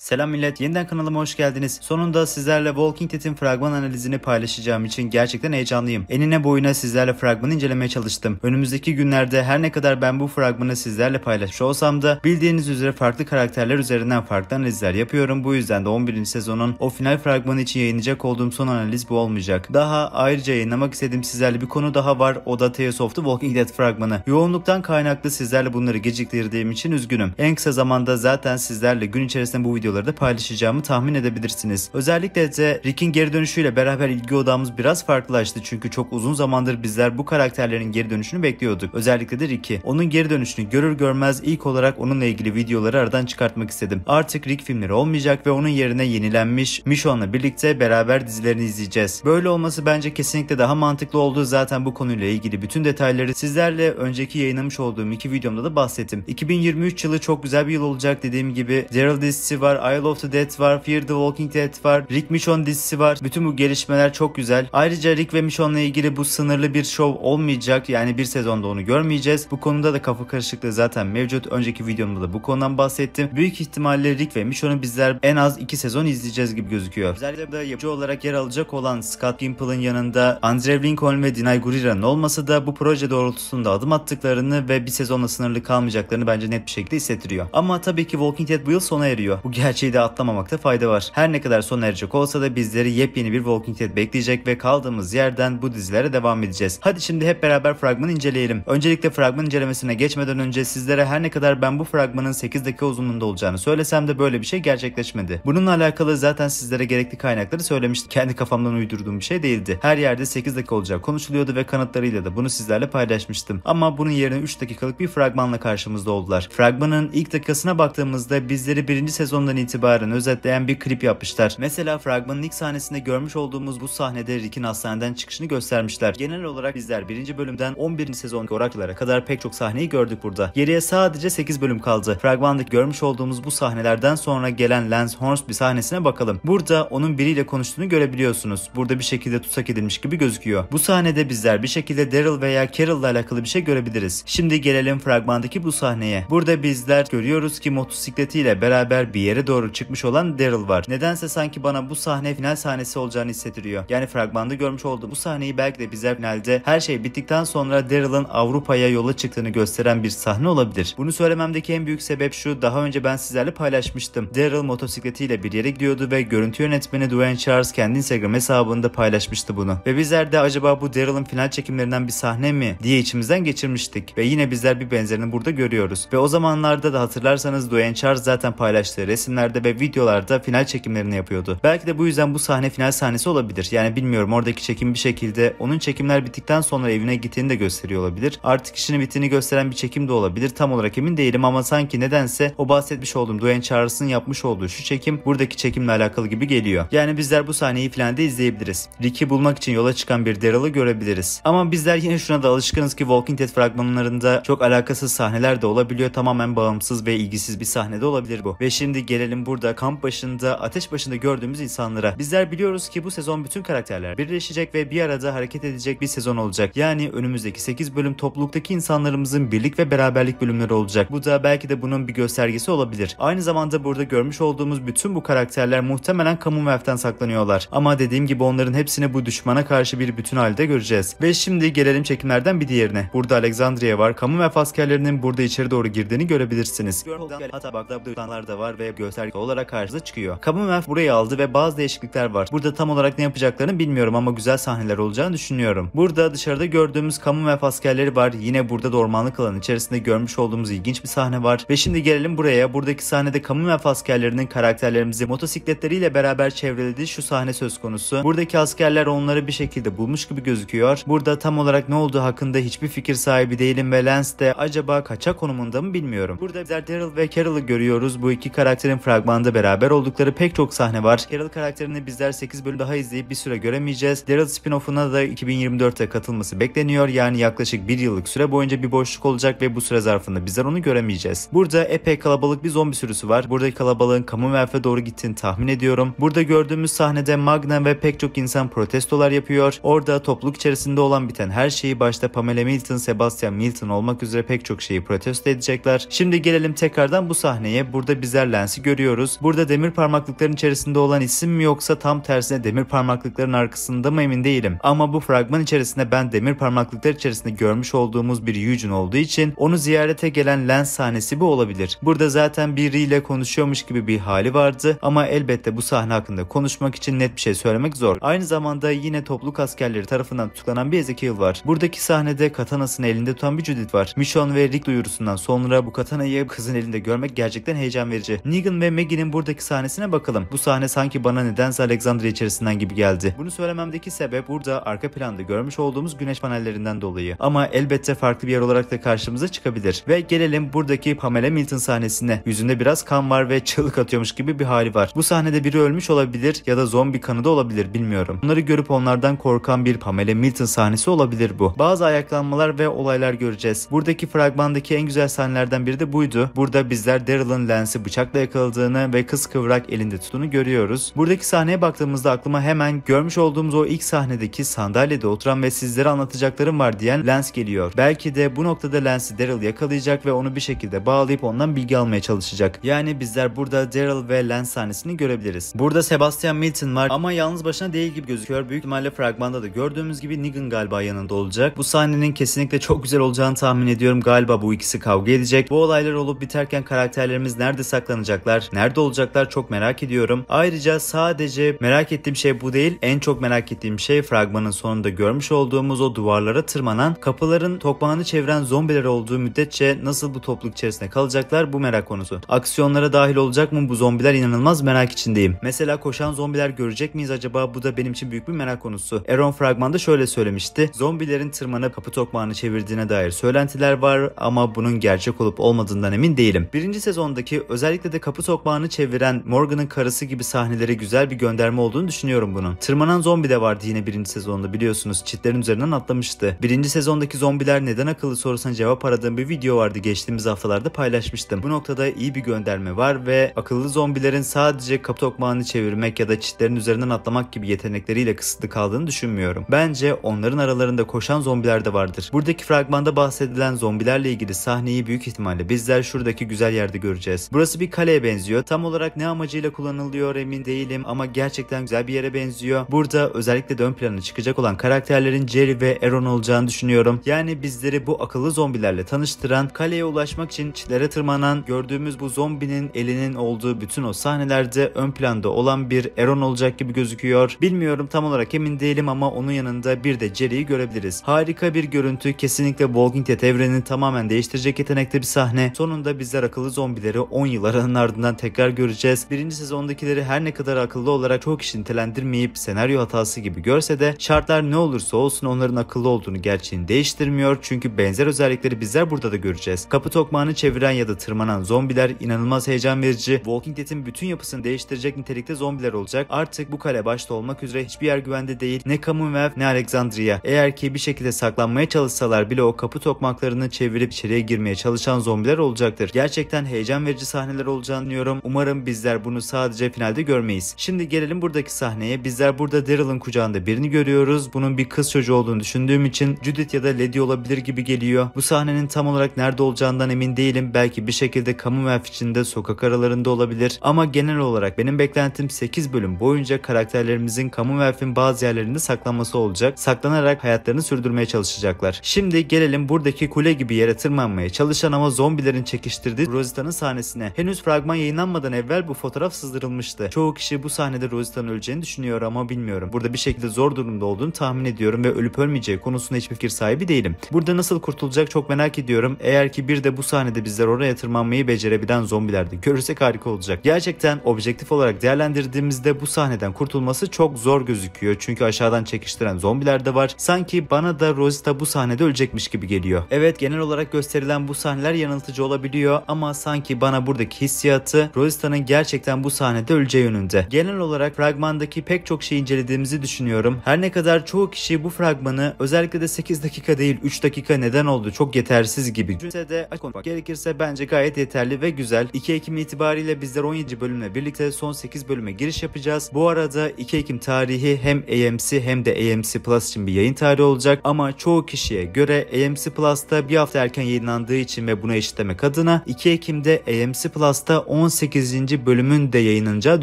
Selam millet, yeniden kanalıma hoş geldiniz. Sonunda sizlerle Walking Dead'in fragman analizini paylaşacağım için gerçekten heyecanlıyım. Enine boyuna sizlerle fragmanı incelemeye çalıştım. Önümüzdeki günlerde her ne kadar ben bu fragmanı sizlerle paylaşmış olsam da bildiğiniz üzere farklı karakterler üzerinden farklı analizler yapıyorum. Bu yüzden de 11. sezonun o final fragmanı için yayınlayacak olduğum son analiz bu olmayacak. Daha ayrıca yayınlamak istediğim sizlerle bir konu daha var. O da Tales of the Walking Dead fragmanı. Yoğunluktan kaynaklı sizlerle bunları geciktirdiğim için üzgünüm. En kısa zamanda zaten sizlerle gün içerisinde bu video videoları da paylaşacağımı tahmin edebilirsiniz. Özellikle de Rick'in geri dönüşüyle beraber ilgi odamız biraz farklılaştı çünkü çok uzun zamandır bizler bu karakterlerin geri dönüşünü bekliyorduk. Özellikle de Rick'i. Onun geri dönüşünü görür görmez ilk olarak onunla ilgili videoları aradan çıkartmak istedim. Artık Rick filmleri olmayacak ve onun yerine yenilenmiş Michonne'la birlikte beraber dizilerini izleyeceğiz. Böyle olması bence kesinlikle daha mantıklı oldu. Zaten bu konuyla ilgili bütün detayları sizlerle önceki yayınlamış olduğum iki videomda da bahsettim. 2023 yılı çok güzel bir yıl olacak dediğim gibi Daryl dizisi var var, Isle of the Dead var, Fear the Walking Dead var, Rick Michon dizisi var. Bütün bu gelişmeler çok güzel. Ayrıca Rick ve Michon'la ilgili bu sınırlı bir show olmayacak. Yani bir sezonda onu görmeyeceğiz. Bu konuda da kafa karışıklığı zaten mevcut. Önceki videomda da bu konudan bahsettim. Büyük ihtimalle Rick ve Michon'u bizler en az 2 sezon izleyeceğiz gibi gözüküyor. Özellikle de yapıcı olarak yer alacak olan Scott Gimple'ın yanında Andrew Lincoln ve Dinay Gurira'nın olması da bu proje doğrultusunda adım attıklarını ve bir sezonla sınırlı kalmayacaklarını bence net bir şekilde hissettiriyor. Ama tabii ki Walking Dead bu yıl sona eriyor. Bu gerçek her de atlamamakta fayda var. Her ne kadar son erecek olsa da bizleri yepyeni bir Walking Dead bekleyecek ve kaldığımız yerden bu dizilere devam edeceğiz. Hadi şimdi hep beraber fragmanı inceleyelim. Öncelikle fragman incelemesine geçmeden önce sizlere her ne kadar ben bu fragmanın 8 dakika uzunluğunda olacağını söylesem de böyle bir şey gerçekleşmedi. Bununla alakalı zaten sizlere gerekli kaynakları söylemiştim. Kendi kafamdan uydurduğum bir şey değildi. Her yerde 8 dakika olacağı konuşuluyordu ve kanıtlarıyla da bunu sizlerle paylaşmıştım. Ama bunun yerine 3 dakikalık bir fragmanla karşımızda oldular. Fragmanın ilk dakikasına baktığımızda bizleri birinci sezondan itibaren özetleyen bir klip yapmışlar. Mesela fragmanın ilk sahnesinde görmüş olduğumuz bu sahnede Rick'in hastaneden çıkışını göstermişler. Genel olarak bizler 1. bölümden 11. sezon oraklara kadar pek çok sahneyi gördük burada. Geriye sadece 8 bölüm kaldı. Fragmandaki görmüş olduğumuz bu sahnelerden sonra gelen Lance bir sahnesine bakalım. Burada onun biriyle konuştuğunu görebiliyorsunuz. Burada bir şekilde tutsak edilmiş gibi gözüküyor. Bu sahnede bizler bir şekilde Daryl veya Carol'la alakalı bir şey görebiliriz. Şimdi gelelim fragmandaki bu sahneye. Burada bizler görüyoruz ki motosikletiyle beraber bir yere doğru çıkmış olan Daryl var. Nedense sanki bana bu sahne final sahnesi olacağını hissettiriyor. Yani fragmanda görmüş olduğum bu sahneyi belki de bizler finalde her şey bittikten sonra Daryl'ın Avrupa'ya yola çıktığını gösteren bir sahne olabilir. Bunu söylememdeki en büyük sebep şu daha önce ben sizlerle paylaşmıştım. Daryl motosikletiyle bir yere gidiyordu ve görüntü yönetmeni Dwayne Charles kendi Instagram hesabında paylaşmıştı bunu. Ve bizler de acaba bu Daryl'ın final çekimlerinden bir sahne mi diye içimizden geçirmiştik. Ve yine bizler bir benzerini burada görüyoruz. Ve o zamanlarda da hatırlarsanız Dwayne Charles zaten paylaştığı resim resimlerde ve videolarda final çekimlerini yapıyordu. Belki de bu yüzden bu sahne final sahnesi olabilir. Yani bilmiyorum oradaki çekim bir şekilde onun çekimler bittikten sonra evine gittiğini de gösteriyor olabilir. Artık işini bittiğini gösteren bir çekim de olabilir. Tam olarak emin değilim ama sanki nedense o bahsetmiş olduğum Dwayne Charles'ın yapmış olduğu şu çekim buradaki çekimle alakalı gibi geliyor. Yani bizler bu sahneyi filan da izleyebiliriz. Ricky bulmak için yola çıkan bir Daryl'ı görebiliriz. Ama bizler yine şuna da alışkınız ki Walking Dead fragmanlarında çok alakasız sahneler de olabiliyor. Tamamen bağımsız ve ilgisiz bir sahne de olabilir bu. Ve şimdi geri Gelelim burada kamp başında, ateş başında gördüğümüz insanlara. Bizler biliyoruz ki bu sezon bütün karakterler birleşecek ve bir arada hareket edecek bir sezon olacak. Yani önümüzdeki 8 bölüm topluluktaki insanlarımızın birlik ve beraberlik bölümleri olacak. Bu da belki de bunun bir göstergesi olabilir. Aynı zamanda burada görmüş olduğumuz bütün bu karakterler muhtemelen Commonwealth'ten saklanıyorlar. Ama dediğim gibi onların hepsini bu düşmana karşı bir bütün halde göreceğiz. Ve şimdi gelelim çekimlerden bir diğerine. Burada Alexandria var. Commonwealth askerlerinin burada içeri doğru girdiğini görebilirsiniz. Hatta bakta da var ve göz gösterge olarak karşımıza çıkıyor. Kabumev burayı aldı ve bazı değişiklikler var. Burada tam olarak ne yapacaklarını bilmiyorum ama güzel sahneler olacağını düşünüyorum. Burada dışarıda gördüğümüz Kabumev askerleri var. Yine burada da ormanlık alan içerisinde görmüş olduğumuz ilginç bir sahne var. Ve şimdi gelelim buraya. Buradaki sahnede Kabumev askerlerinin karakterlerimizi motosikletleriyle beraber çevrelediği şu sahne söz konusu. Buradaki askerler onları bir şekilde bulmuş gibi gözüküyor. Burada tam olarak ne olduğu hakkında hiçbir fikir sahibi değilim ve Lance de acaba kaça konumunda mı bilmiyorum. Burada bizler Daryl ve Carol'ı görüyoruz. Bu iki karakterin fragmanda beraber oldukları pek çok sahne var. Daryl karakterini bizler 8 bölüm daha izleyip bir süre göremeyeceğiz. Daryl spin-off'una da 2024'te katılması bekleniyor. Yani yaklaşık bir yıllık süre boyunca bir boşluk olacak ve bu süre zarfında bizler onu göremeyeceğiz. Burada epey kalabalık bir zombi sürüsü var. Buradaki kalabalığın Commonwealth'e doğru gittiğini tahmin ediyorum. Burada gördüğümüz sahnede Magna ve pek çok insan protestolar yapıyor. Orada topluluk içerisinde olan biten her şeyi başta Pamela Milton, Sebastian Milton olmak üzere pek çok şeyi protesto edecekler. Şimdi gelelim tekrardan bu sahneye. Burada bizler Lance'i görüyoruz. Burada demir parmaklıkların içerisinde olan isim mi yoksa tam tersine demir parmaklıkların arkasında mı emin değilim. Ama bu fragman içerisinde ben demir parmaklıklar içerisinde görmüş olduğumuz bir Yujin olduğu için onu ziyarete gelen Lens sahnesi bu olabilir. Burada zaten biriyle konuşuyormuş gibi bir hali vardı ama elbette bu sahne hakkında konuşmak için net bir şey söylemek zor. Aynı zamanda yine topluluk askerleri tarafından tutuklanan bir Ezekiel var. Buradaki sahnede katanasını elinde tutan bir Judith var. Michonne ve Rick duyurusundan sonra bu katanayı kızın elinde görmek gerçekten heyecan verici. Negan ve Maggie'nin buradaki sahnesine bakalım. Bu sahne sanki bana nedense Alexandria içerisinden gibi geldi. Bunu söylememdeki sebep burada arka planda görmüş olduğumuz güneş panellerinden dolayı. Ama elbette farklı bir yer olarak da karşımıza çıkabilir. Ve gelelim buradaki Pamela Milton sahnesine. Yüzünde biraz kan var ve çığlık atıyormuş gibi bir hali var. Bu sahnede biri ölmüş olabilir ya da zombi kanı da olabilir bilmiyorum. Bunları görüp onlardan korkan bir Pamela Milton sahnesi olabilir bu. Bazı ayaklanmalar ve olaylar göreceğiz. Buradaki fragmandaki en güzel sahnelerden biri de buydu. Burada bizler Daryl'ın Lance'i bıçakla yakaladı sarıldığını ve kız kıvrak elinde tutunu görüyoruz. Buradaki sahneye baktığımızda aklıma hemen görmüş olduğumuz o ilk sahnedeki sandalyede oturan ve sizlere anlatacaklarım var diyen Lens geliyor. Belki de bu noktada Lens'i Daryl yakalayacak ve onu bir şekilde bağlayıp ondan bilgi almaya çalışacak. Yani bizler burada Daryl ve Lens sahnesini görebiliriz. Burada Sebastian Milton var ama yalnız başına değil gibi gözüküyor. Büyük ihtimalle fragmanda da gördüğümüz gibi Negan galiba yanında olacak. Bu sahnenin kesinlikle çok güzel olacağını tahmin ediyorum. Galiba bu ikisi kavga edecek. Bu olaylar olup biterken karakterlerimiz nerede saklanacaklar? olacaklar? Nerede olacaklar çok merak ediyorum. Ayrıca sadece merak ettiğim şey bu değil. En çok merak ettiğim şey fragmanın sonunda görmüş olduğumuz o duvarlara tırmanan kapıların tokmağını çeviren zombiler olduğu müddetçe nasıl bu topluluk içerisinde kalacaklar bu merak konusu. Aksiyonlara dahil olacak mı bu zombiler inanılmaz merak içindeyim. Mesela koşan zombiler görecek miyiz acaba bu da benim için büyük bir merak konusu. Aaron fragmanda şöyle söylemişti. Zombilerin tırmanıp kapı tokmağını çevirdiğine dair söylentiler var ama bunun gerçek olup olmadığından emin değilim. Birinci sezondaki özellikle de kapı kapı sokmağını çeviren Morgan'ın karısı gibi sahnelere güzel bir gönderme olduğunu düşünüyorum bunun. Tırmanan zombi de vardı yine birinci sezonda biliyorsunuz. Çitlerin üzerinden atlamıştı. Birinci sezondaki zombiler neden akıllı sorusuna cevap aradığım bir video vardı geçtiğimiz haftalarda paylaşmıştım. Bu noktada iyi bir gönderme var ve akıllı zombilerin sadece kapı sokmağını çevirmek ya da çitlerin üzerinden atlamak gibi yetenekleriyle kısıtlı kaldığını düşünmüyorum. Bence onların aralarında koşan zombiler de vardır. Buradaki fragmanda bahsedilen zombilerle ilgili sahneyi büyük ihtimalle bizler şuradaki güzel yerde göreceğiz. Burası bir kaleye benziyor. Tam olarak ne amacıyla kullanılıyor emin değilim ama gerçekten güzel bir yere benziyor. Burada özellikle de ön plana çıkacak olan karakterlerin Jerry ve Aaron olacağını düşünüyorum. Yani bizleri bu akıllı zombilerle tanıştıran, kaleye ulaşmak için çitlere tırmanan, gördüğümüz bu zombinin elinin olduğu bütün o sahnelerde ön planda olan bir Aaron olacak gibi gözüküyor. Bilmiyorum tam olarak emin değilim ama onun yanında bir de Jerry'i görebiliriz. Harika bir görüntü kesinlikle Walking Dead evrenini tamamen değiştirecek yetenekte bir sahne. Sonunda bizler akıllı zombileri 10 yıl aranın ardından ardından tekrar göreceğiz. Birinci sezondakileri her ne kadar akıllı olarak çok iş nitelendirmeyip senaryo hatası gibi görse de şartlar ne olursa olsun onların akıllı olduğunu gerçeğini değiştirmiyor. Çünkü benzer özellikleri bizler burada da göreceğiz. Kapı tokmağını çeviren ya da tırmanan zombiler inanılmaz heyecan verici. Walking Dead'in bütün yapısını değiştirecek nitelikte zombiler olacak. Artık bu kale başta olmak üzere hiçbir yer güvende değil. Ne Commonwealth ne Alexandria. Eğer ki bir şekilde saklanmaya çalışsalar bile o kapı tokmaklarını çevirip içeriye girmeye çalışan zombiler olacaktır. Gerçekten heyecan verici sahneler olacağını düşünüyorum. Umarım bizler bunu sadece finalde görmeyiz. Şimdi gelelim buradaki sahneye. Bizler burada Daryl'ın kucağında birini görüyoruz. Bunun bir kız çocuğu olduğunu düşündüğüm için Judith ya da Lady olabilir gibi geliyor. Bu sahnenin tam olarak nerede olacağından emin değilim. Belki bir şekilde Commonwealth içinde sokak aralarında olabilir. Ama genel olarak benim beklentim 8 bölüm boyunca karakterlerimizin Commonwealth'in bazı yerlerinde saklanması olacak. Saklanarak hayatlarını sürdürmeye çalışacaklar. Şimdi gelelim buradaki kule gibi yere tırmanmaya çalışan ama zombilerin çekiştirdiği Rosita'nın sahnesine. Henüz fragman yayınlanmadan evvel bu fotoğraf sızdırılmıştı. Çoğu kişi bu sahnede Rosita'nın öleceğini düşünüyor ama bilmiyorum. Burada bir şekilde zor durumda olduğunu tahmin ediyorum ve ölüp ölmeyeceği konusunda hiçbir fikir sahibi değilim. Burada nasıl kurtulacak çok merak ediyorum. Eğer ki bir de bu sahnede bizler oraya tırmanmayı becerebilen zombiler de görürsek harika olacak. Gerçekten objektif olarak değerlendirdiğimizde bu sahneden kurtulması çok zor gözüküyor. Çünkü aşağıdan çekiştiren zombiler de var. Sanki bana da Rosita bu sahnede ölecekmiş gibi geliyor. Evet genel olarak gösterilen bu sahneler yanıltıcı olabiliyor ama sanki bana buradaki hissiyat anlattı. Rosita'nın gerçekten bu sahnede öleceği yönünde. Genel olarak fragmandaki pek çok şeyi incelediğimizi düşünüyorum. Her ne kadar çoğu kişi bu fragmanı özellikle de 8 dakika değil 3 dakika neden oldu çok yetersiz gibi düşünse de açık gerekirse bence gayet yeterli ve güzel. 2 Ekim itibariyle bizler 17. bölümle birlikte son 8 bölüme giriş yapacağız. Bu arada 2 Ekim tarihi hem AMC hem de AMC Plus için bir yayın tarihi olacak ama çoğu kişiye göre AMC Plus'ta bir hafta erken yayınlandığı için ve buna eşitlemek adına 2 Ekim'de AMC Plus'ta 10 18. bölümün de yayınlanacağı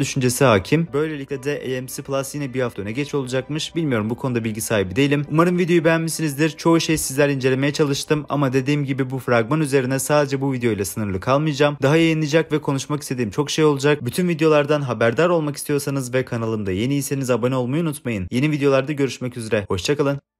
düşüncesi hakim. Böylelikle de AMC Plus yine bir hafta öne geç olacakmış. Bilmiyorum bu konuda bilgi sahibi değilim. Umarım videoyu beğenmişsinizdir. Çoğu şey sizler incelemeye çalıştım ama dediğim gibi bu fragman üzerine sadece bu videoyla sınırlı kalmayacağım. Daha yayınlayacak ve konuşmak istediğim çok şey olacak. Bütün videolardan haberdar olmak istiyorsanız ve kanalımda yeniyseniz abone olmayı unutmayın. Yeni videolarda görüşmek üzere. Hoşçakalın.